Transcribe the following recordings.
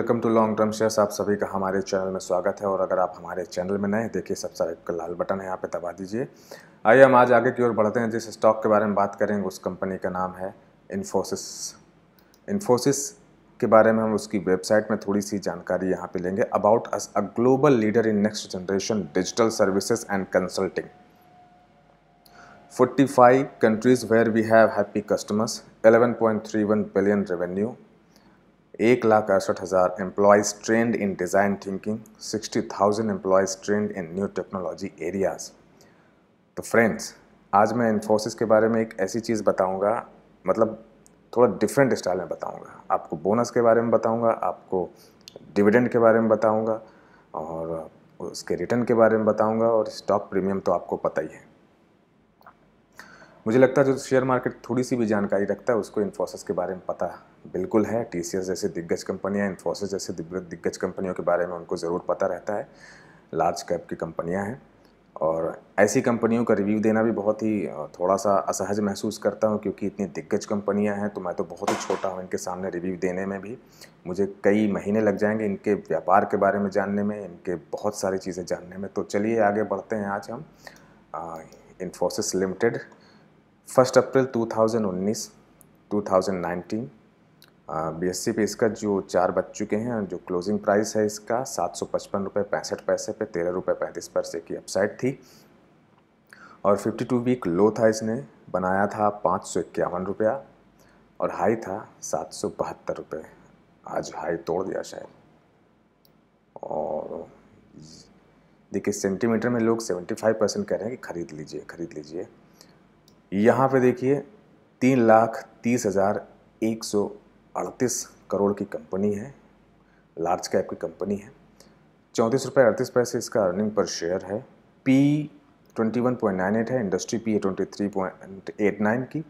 welcome to long term shares आप सभी का हमारे चैनल में स्वागत है और अगर आप हमारे चैनल में नए देखिए सब्सक्राइब का लाल बटन है यहाँ पे दबा दीजिए आइए हम आज आगे की ओर बढ़ते हैं जिस स्टॉक के बारे में बात करेंगे उस कंपनी का नाम है इन्फोसिस इन्फोसिस के बारे में हम उसकी वेबसाइट में थोड़ी सी जानकारी यहाँ पे लेंगे about us a global leader in next generation digital services and consulting 45 countries where we have happy customers 11.31 billion revenue एक लाख अड़सठ हज़ार employees trained in design thinking sixty thousand employees trained in new technology areas तो friends आज मैं इन्फोसिस के बारे में एक ऐसी चीज़ बताऊंगा मतलब थोड़ा डिफरेंट स्टाइल में बताऊंगा आपको बोनस के बारे में बताऊंगा आपको डिविडेंड के बारे में बताऊँगा और उसके रिटर्न के बारे में बताऊँगा और स्टॉक प्रीमियम तो आपको पता ही है मुझे लगता है जो शेयर मार्केट थोड़ी सी भी जानकारी रखता है उसको इन्फोसिस के बारे में पता बिल्कुल है टी सी एस जैसे दिग्गज कंपनियाँ इन्फोसिस जैसे दिग्गज कंपनियों के बारे में उनको ज़रूर पता रहता है लार्ज कैप की कंपनियाँ हैं और ऐसी कंपनियों का रिव्यू देना भी बहुत ही थोड़ा सा असहज महसूस करता हूँ क्योंकि इतनी दिग्गज कंपनियाँ हैं तो मैं तो बहुत ही छोटा हूँ इनके सामने रिव्यू देने में भी मुझे कई महीने लग जाएंगे इनके व्यापार के बारे में जानने में इनके बहुत सारी चीज़ें जानने में तो चलिए आगे बढ़ते हैं आज हम Infosys limited first April 2019, 2019 BSC पे इसका जो चार बच चुके हैं जो क्लोजिंग प्राइस है इसका सात सौ पचपन रुपये पैंसठ पैसे पे तेरह रुपये पैंतीस पैसे की अपसाइड थी और 52 वीक लो था इसने बनाया था पाँच सौ इक्यावन रुपया और हाई था सात सौ बहत्तर रुपये आज हाई तोड़ दिया शायद और देखिए सेंटीमीटर में लोग 75 परसेंट कह रहे हैं कि ख़रीद लीजिए ख़रीद लीजिए यहाँ पे देखिए तीन लाख तीस हज़ार एक सौ अड़तीस करोड़ की कंपनी है लार्ज कैप की कंपनी है चौंतीस रुपये अड़तीस पैसे इसका अर्निंग पर शेयर है P twenty one point nine eight है industry P twenty three point eight nine की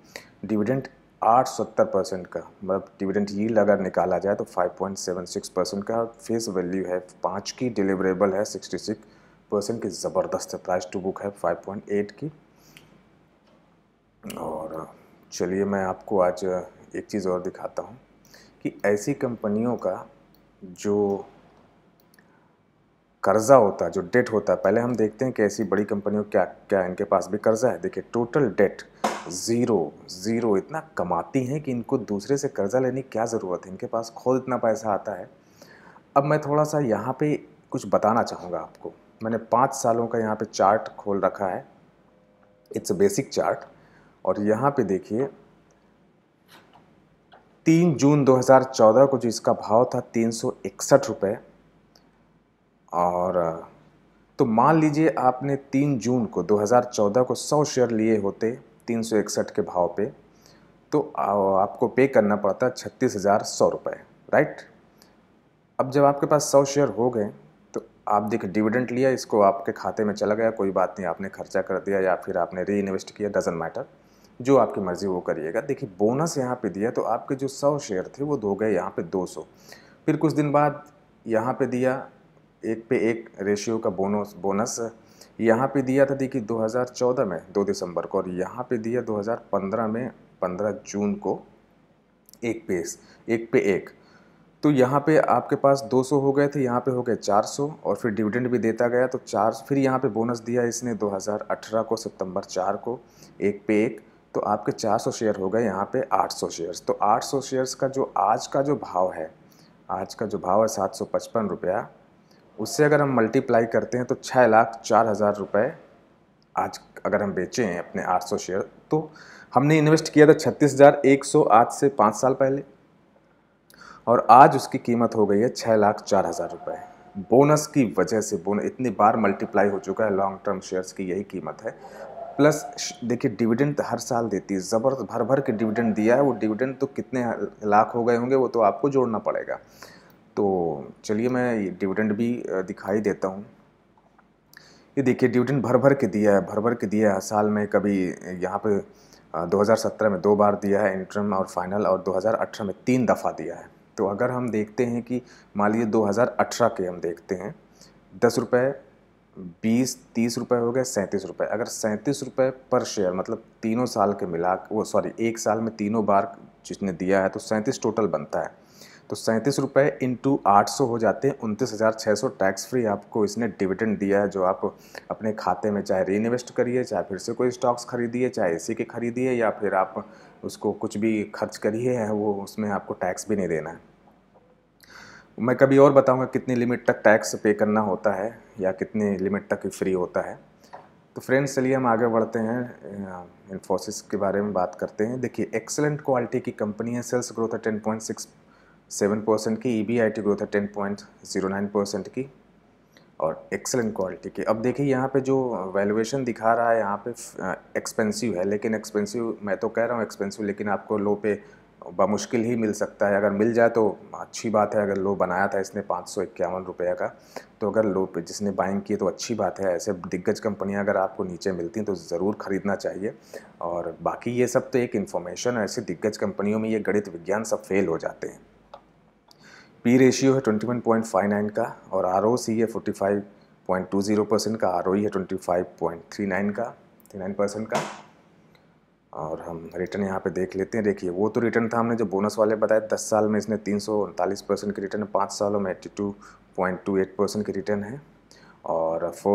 डिविडेंट आठ सत्तर परसेंट का मतलब डिविडेंट ये अगर निकाला जाए तो five point seven six percent का फेस वैल्यू है पाँच की डिलीवरेबल है सिक्सटी सिक्स परसेंट की ज़बरदस्त प्राइस टू बुक है फाइव पॉइंट एट की और चलिए मैं आपको आज एक चीज़ और दिखाता हूँ कि ऐसी कंपनियों का जो कर्ज़ा होता है जो डेट होता है पहले हम देखते हैं कि ऐसी बड़ी कंपनियों क्या क्या इनके पास भी कर्ज़ा है देखिए टोटल डेट ज़ीरो ज़ीरो इतना कमाती हैं कि इनको दूसरे से कर्ज़ा लेने की क्या ज़रूरत है इनके पास खुद इतना पैसा आता है अब मैं थोड़ा सा यहाँ पे कुछ बताना चाहूँगा आपको मैंने पाँच सालों का यहाँ पे चार्ट खोल रखा है इट्स अ बेसिक चार्ट और यहाँ पे देखिए तीन जून 2014 को जो इसका भाव था तीन सौ इकसठ रुपये और तो मान लीजिए आपने तीन जून को 2014 को 100 शेयर लिए होते तीन सौ इकसठ के भाव पे तो आपको पे करना पड़ता छत्तीस हज़ार सौ रुपये राइट अब जब आपके पास सौ शेयर हो गए तो आप देखिए डिविडेंट लिया इसको आपके खाते में चला गया कोई बात नहीं आपने खर्चा कर दिया या फिर आपने री इन्वेस्ट किया डजेंट मैटर जो आपकी मर्ज़ी वो करिएगा देखिए बोनस यहाँ पे दिया तो आपके जो सौ शेयर थे वो दो गए यहाँ पे 200 फिर कुछ दिन बाद यहाँ पे दिया एक पे एक रेशियो का बोनस बोनस यहाँ पे दिया था देखिए 2014 में 2 दिसंबर को और यहाँ पे दिया 2015 में 15 जून को एक पे एक पे एक तो यहाँ पे आपके पास 200 हो गए थे यहाँ पे हो गए 400 और फिर डिविडेंड भी देता गया तो चार फिर यहाँ पे बोनस दिया इसने 2018 को सितंबर चार को एक पे एक तो आपके 400 शेयर हो गए यहाँ पे 800 शेयर्स तो 800 शेयर्स का जो आज का जो भाव है आज का जो भाव है सात सौ पचपन रुपया उससे अगर हम मल्टीप्लाई करते हैं तो छः लाख चार हज़ार रुपये आज अगर हम बेचे हैं अपने 800 शेयर तो हमने इन्वेस्ट किया था छत्तीस हज़ार एक सौ आज से पाँच साल पहले और आज उसकी कीमत हो गई है छः लाख चार हज़ार रुपये बोनस की वजह से बोनस इतनी बार मल्टीप्लाई हो चुका है लॉन्ग टर्म शेयर्स की यही कीमत है प्लस देखिए डिविडेंड तो हर साल देती है ज़बरदस्त भर भर के डिविडेंड दिया है वो डिविडेंड तो कितने लाख हो गए होंगे वो तो आपको जोड़ना पड़ेगा तो चलिए मैं ये डिविडेंड भी दिखाई देता हूँ ये देखिए डिविडेंड भर भर के दिया है भर भर के दिया है साल में कभी यहाँ पे 2017 में दो बार दिया है इंटरम और फाइनल और 2018 में तीन दफ़ा दिया है तो अगर हम देखते हैं कि मान लीजिए 2018 के हम देखते हैं दस रुपये बीस तीस रुपए हो गए सैंतीस रुपए अगर सैंतीस रुपए पर शेयर मतलब तीनों साल के मिला वो सॉरी एक साल में तीनों बार जिसने दिया है तो सैंतीस टोटल बनता है तो सैंतीस रुपये इंटू आठ सौ हो जाते हैं उनतीस हज़ार छः सौ टैक्स फ्री आपको इसने डिविडेंड दिया है जो आप अपने खाते में चाहे री इन्वेस्ट करिए चाहे फिर से कोई स्टॉक्स खरीदिए चाहे इसी के खरीदिए या फिर आप उसको कुछ भी खर्च करिए वो उसमें आपको टैक्स भी नहीं देना है मैं कभी और बताऊंगा कितनी लिमिट तक टैक्स पे करना होता है या कितनी लिमिट तक फ्री होता है तो फ्रेंड्स चलिए हम आगे बढ़ते हैं इन्फोसिस के बारे में बात करते हैं देखिए एक्सेलेंट क्वालिटी की कंपनी है सेल्स ग्रोथ है ten point six seven percent की E B I T growth है ten point zero nine percent की और एक्सेलेंट क्वालिटी की अब देखिए यहाँ पे जो वैल्यूएशन दिखा रहा है यहाँ पे एक्सपेंसिव है लेकिन एक्सपेंसिव मैं तो कह रहा हूँ एक्सपेंसिव लेकिन आपको लो पे बमुश्किल ही मिल सकता है अगर मिल जाए तो अच्छी बात है अगर लो बनाया था इसने पाँच सौ इक्यावन रुपये का तो अगर लो पे जिसने बाइंग की तो अच्छी बात है ऐसे दिग्गज कंपनियां अगर आपको नीचे मिलती हैं तो ज़रूर ख़रीदना चाहिए और बाकी ये सब तो एक इन्फॉर्मेशन है ऐसी दिग्गज कंपनियों में ये गणित विज्ञान सब फेल हो जाते हैं पी रेशियो है twenty one point five nine का और आर ओ सी है forty five point two zero percent का आर ओ ई है twenty five point three nine का थ्री नाइन परसेंट का और हम रिटर्न यहाँ पे देख लेते हैं देखिए वो तो रिटर्न था हमने जो बोनस वाले बताए दस साल में इसने तीन सौ उनतालीस परसेंट की रिटर्न है पाँच सालों में eighty two point two eight percent की रिटर्न है और फो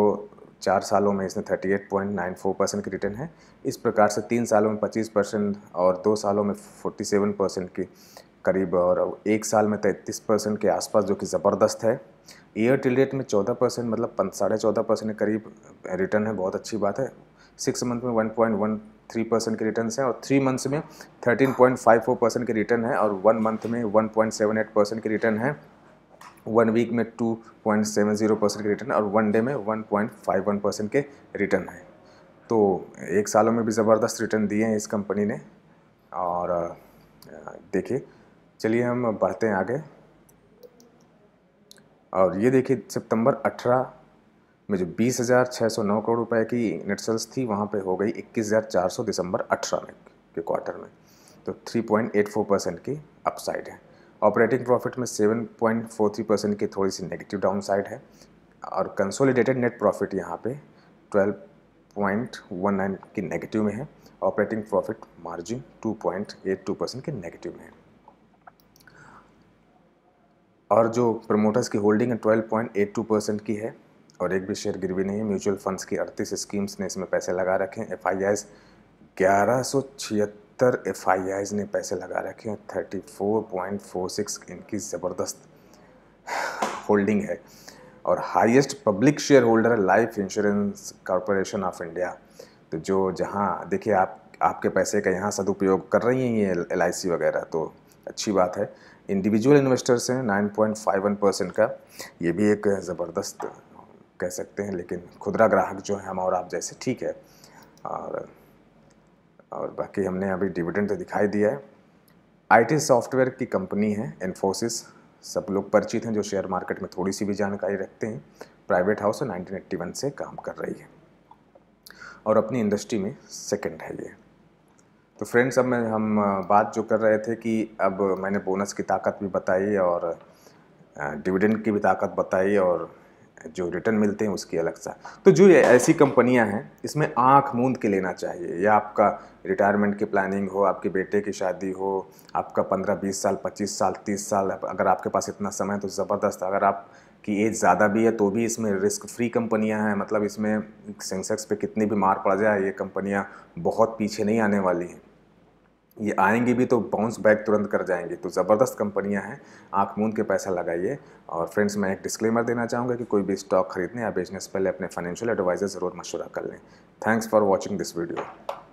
चार सालों में इसने thirty eight point nine four percent की रिटर्न है इस प्रकार से तीन सालों में पच्चीस परसेंट और दो सालों में सेवन परसेंट की करीब और एक साल में तैंतीस परसेंट के आसपास जो कि ज़बरदस्त है ईयर टिल डेट में चौदह परसेंट मतलब साढ़े चौदह परसेंट के करीब रिटर्न है बहुत अच्छी बात है सिक्स मंथ में one point one three percent के रिटर्न हैं और थ्री मंथ्स में thirteen point five four percent के रिटर्न है और वन मंथ में one point seven eight percent के रिटर्न है वन वीक में two point seven zero percent के रिटर्न और वन डे में one point five one percent के रिटर्न है तो एक सालों में भी ज़बरदस्त रिटर्न दिए हैं इस कंपनी ने और देखिए चलिए हम बढ़ते हैं आगे और ये देखिए सितंबर अठारह में जो बीस हज़ार छः सौ नौ करोड़ रुपए की नेट सेल्स थी वहाँ पे हो गई इक्कीस हज़ार चार सौ दिसंबर अठारह में के क्वार्टर में तो three point eight four percent की अपसाइड है ऑपरेटिंग प्रॉफिट में seven point four three percent की थोड़ी सी नेगेटिव डाउन साइड है और कंसोलिडेटेड नेट प्रॉफिट यहाँ पे ट्वेल्व पॉइंट वन नाइन की नेगेटिव में है operating profit margin two point eight two percent के नेगेटिव में है और जो प्रमोटर्स की होल्डिंग है twelve point eight two percent की है और एक भी शेयर गिरवी नहीं है म्यूचुअल फंड्स की अड़तीस स्कीम्स ने इसमें पैसे लगा रखे हैं एफ आई आईज ग्यारह सौ छिहत्तर एफ आई आईज ने पैसे लगा रखे हैं thirty four point four six इनकी ज़बरदस्त होल्डिंग है और हाईएस्ट पब्लिक शेयर होल्डर है life insurance corporation of India तो जो जहाँ देखिए आप आपके पैसे का यहाँ सदुपयोग कर रही हैं ये एल वगैरह तो अच्छी बात है इंडिविजुअल इन्वेस्टर्स हैं 9.51 परसेंट का ये भी एक ज़बरदस्त कह सकते हैं लेकिन खुदरा ग्राहक जो है हम और आप जैसे ठीक है और और बाकी हमने अभी डिविडेंड तो दिखाई दिया है आईटी सॉफ्टवेयर की कंपनी है इन्फोसिस सब लोग परिचित हैं जो शेयर मार्केट में थोड़ी सी भी जानकारी रखते हैं प्राइवेट हाउस नाइनटीन से काम कर रही है और अपनी इंडस्ट्री में सेकेंड है ये तो फ्रेंड्स अब मैं हम बात जो कर रहे थे कि अब मैंने बोनस की ताकत भी बताई और डिविडेंड की भी ताकत बताई और जो रिटर्न मिलते हैं उसकी अलग सा तो जो ये ऐसी कंपनियां हैं इसमें आंख मूंद के लेना चाहिए या आपका रिटायरमेंट की प्लानिंग हो आपके बेटे की शादी हो आपका पंद्रह बीस साल पच्चीस साल तीस साल अगर आपके पास इतना समय है तो ज़बरदस्त अगर आप कि एज ज़्यादा भी है तो भी इसमें रिस्क फ्री कंपनियां हैं मतलब इसमें सेंसेक्स पे कितनी भी मार पड़ जाए ये कंपनियां बहुत पीछे नहीं आने वाली हैं ये आएंगे भी तो बाउंस बैक तुरंत कर जाएंगे तो ज़बरदस्त कंपनियां हैं आँख मूंद के पैसा लगाइए और फ्रेंड्स मैं एक डिस्क्लेमर देना चाहूँगा कि कोई भी स्टॉक खरीदने या बेचने से पहले अपने फाइनेंशियल एडवाइज़र ज़रूर मशवरा कर लें thanks for watching this video